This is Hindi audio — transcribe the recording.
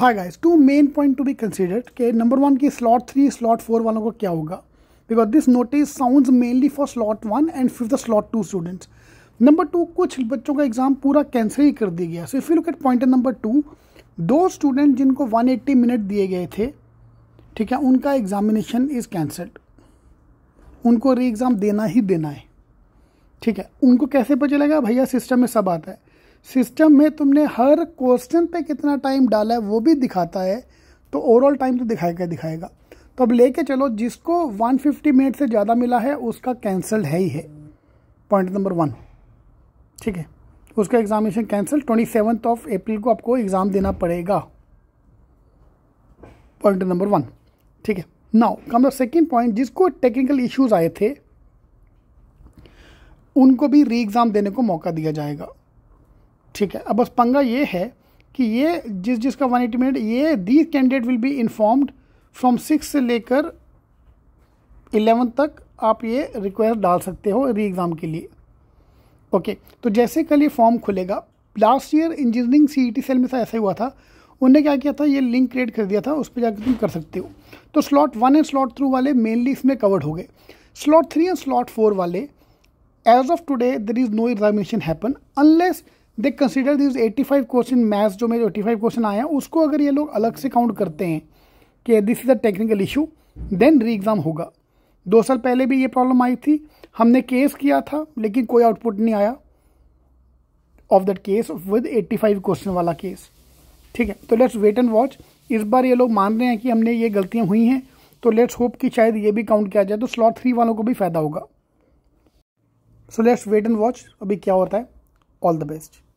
high guys two main point to be considered के नंबर वन की स्लॉट थ्री स्लॉट फोर वालों को क्या होगा because this notice sound mainly for slot one and fifth slot two students number two कुछ बच्चों का एग्ज़ाम पूरा कैंसिल ही कर दिया गया so if you look at point number two दो स्टूडेंट जिनको 180 मिनट दिए गए थे ठीक है उनका एग्ज़ामिनेशन इज़ कैंसल्ड उनको री एग्ज़ाम देना ही देना है ठीक है उनको कैसे पता चलेगा भैया सिस्टम में सब आता है सिस्टम में तुमने हर क्वेश्चन पे कितना टाइम डाला है वो भी दिखाता है तो ओवरऑल टाइम तो दिखाएगा दिखाएगा तो अब लेके चलो जिसको 150 मिनट से ज़्यादा मिला है उसका कैंसल है ही है पॉइंट नंबर वन ठीक है उसका examination cancel twenty seventh of April को आपको एग्ज़ाम देना पड़ेगा पॉइंट नंबर वन ठीक है now come the second point जिसको टेक्निकल इश्यूज आए थे उनको भी री एग्ज़ाम देने को मौका दिया जाएगा ठीक है अब बस पंगा ये है कि ये जिस जिसका एटी मिनट ये the candidate will be informed from six से लेकर इलेवन तक आप ये रिक्वेस्ट डाल सकते हो री एग्ज़ाम के लिए ओके तो जैसे कल ये फॉर्म खुलेगा last year engineering C E cell में ऐसा ही हुआ था उन्होंने क्या किया था ये लिंक क्रिएट कर दिया था उस पर जाकर तुम कर सकते हो तो slot one and slot through वाले मेनली इसमें कवर्ड हो गए slot three and slot four वाले as of today there is no examination happen unless they consider this 85 question maths जो मेरे 85 क्वेश्चन आए हैं उसको अगर ये लोग अलग से काउंट करते हैं कि this is a technical issue then re exam होगा दो साल पहले भी ये प्रॉब्लम आई थी हमने केस किया था लेकिन कोई आउटपुट नहीं आया of that case with 85 question वाला केस ठीक है तो लेट्स वेट एंड वॉच इस बार ये लोग मान रहे हैं कि हमने ये गलतियाँ हुई हैं तो लेट्स होप कि शायद ये भी काउंट किया जाए तो स्लॉट थ्री वालों को भी फ़ायदा होगा so let's wait and watch अभी क्या होता है ऑल द बेस्ट